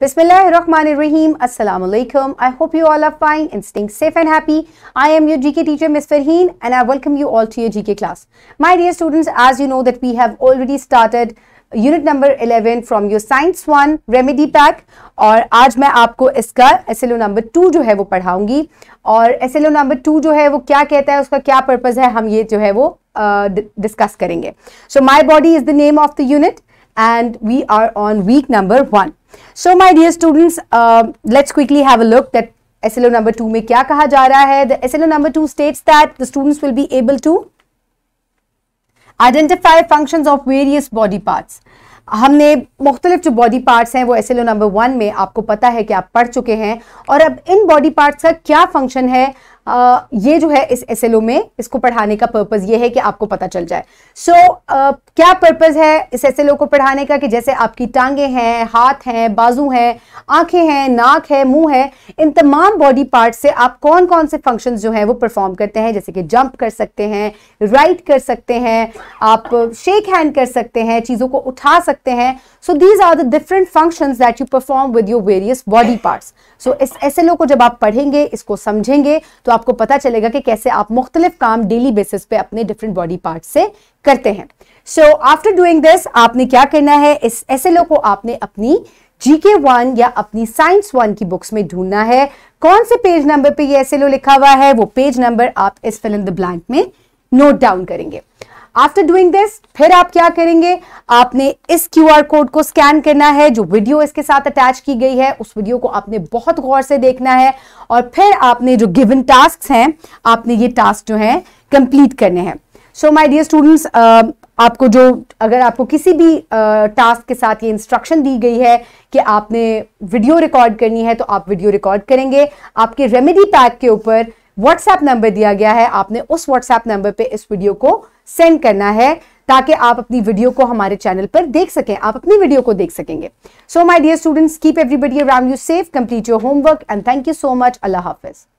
बिस्मिल्लाम अल्लाम I hope you all are fine and staying safe and happy I am your G K teacher miss Farheen and I welcome you all to your G K class my dear students as you know that we have already started unit number eleven from your science one remedy pack और आज मैं आपको इसका S L O number two जो है वो पढ़ाऊंगी और S L O number two जो है वो क्या कहता है उसका क्या पर्पज़ है हम ये जो है वो डिस्कस करेंगे so my body is the name of the unit and we are on week number one so my dear students uh, let's quickly have a look that SLO number number two में क्या कहा जा रहा है the S L O number two states that the students will be able to identify function of various body parts हमने मुख्तलिफ जो body parts हैं वो S L O number one में आपको पता है कि आप पढ़ चुके हैं और अब इन बॉडी पार्ट्स का क्या फंक्शन है ये जो है इस एस में इसको पढ़ाने का पर्पज ये है कि आपको पता चल जाए सो so, क्या पर्पज है इस एस को पढ़ाने का कि जैसे आपकी टांगे हैं हाथ हैं बाजू हैं आंखें हैं नाक है मुंह है इन तमाम बॉडी पार्ट से आप कौन कौन से फंक्शन जो हैं वो परफॉर्म करते हैं जैसे कि जंप कर सकते हैं राइट कर सकते हैं आप शेक हैंड कर सकते हैं चीज़ों को उठा सकते हैं so these are the different function that you perform with your various body parts so इस एस को जब आप पढ़ेंगे इसको समझेंगे तो आपको पता चलेगा कि कैसे आप मुख्तलिफ काम डेली बेसिस पे अपने डिफरेंट बॉडी पार्ट से करते हैं सो आफ्टर डूइंग दिस आपने क्या करना है इस एस को आपने अपनी जीके वन या अपनी साइंस वन की बुक्स में ढूंढना है कौन से पेज नंबर पे ये एस लिखा हुआ है वो पेज नंबर आप इस फिल इन द ब्लैंक में नोट डाउन करेंगे आफ्टर डूइंग दिस फिर आप क्या करेंगे आपने इस क्यू आर कोड को स्कैन करना है जो वीडियो इसके साथ अटैच की गई है उस वीडियो को आपने बहुत गौर से देखना है और फिर आपने जो गिवन टास्क हैं आपने ये टास्क जो है कंप्लीट करने हैं सो माई डियर स्टूडेंट्स आपको जो अगर आपको किसी भी टास्क uh, के साथ ये इंस्ट्रक्शन दी गई है कि आपने वीडियो रिकॉर्ड करनी है तो आप वीडियो रिकॉर्ड करेंगे आपके रेमेडी पैक के ऊपर व्हाट्सएप नंबर दिया गया है आपने उस व्हाट्सएप नंबर पे इस वीडियो को सेंड करना है ताकि आप अपनी वीडियो को हमारे चैनल पर देख सकें आप अपनी वीडियो को देख सकेंगे so my dear students keep everybody around you safe complete your homework and thank you so much अल्लाह हाफिज़